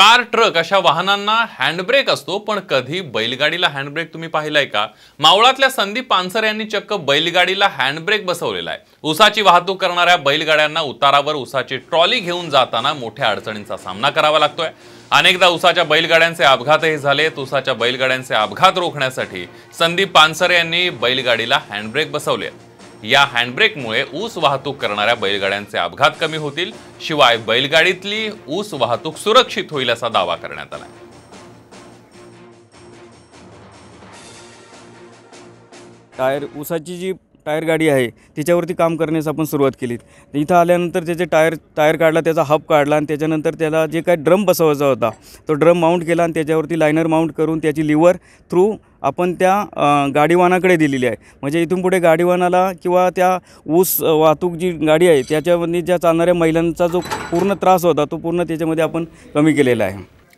car truck अशा वाहनांना handbrake असतो पण कधी बैलगाडीला हँडब्रेक तुम्ही पाहिलाय का मावळातल्या संदीप पानसर यांनी चक्क बैलगाडीला हँडब्रेक बसवलेला आहे उसाची वाहतूक करणाऱ्या बैलगाड्यांना उतारावर उसाची ट्रॉली घेऊन जाताना मोठ्या अडचणींचा सामना करावा लागतोय अनेकदा उसाच्या बैलगाड्यांचे अपघातही झालेत उसाच्या बैलगाड्यांचे अपघात रोखण्यासाठी संदीप पानसर यांनी बैलगाडीला हँडब्रेक बसवले या हँडब्रेकमुळे ऊस वाहतूक करणाऱ्या बैलगाड्यांचे अपघात कमी होतील शिवाय बैलगाडीतली ऊस वाहतूक सुरक्षित होईल असा दावा करण्यात आला टायर ऊसाची जी टायर गाडी आहे तिच्यावरती काम करण्यास आपण सुरुवात केली इथं आल्यानंतर त्याचे टायर टायर काढला त्याचा हब काढला आणि त्याच्यानंतर त्याला जे काय ड्रम बसवायचा होता तो ड्रम माउंट केला आणि त्याच्यावरती लायनर माउंट करून त्याची लिवर थ्रू आपण त्या गाडीवानाकडे दिलेली आहे म्हणजे इथून पुढे गाडीवानाला किंवा त्या ऊस वाहतूक जी गाडी आहे त्याच्यामध्ये ज्या चालणाऱ्या महिलांचा जो पूर्ण त्रास होता तो पूर्ण त्याच्यामध्ये आपण कमी केलेला आहे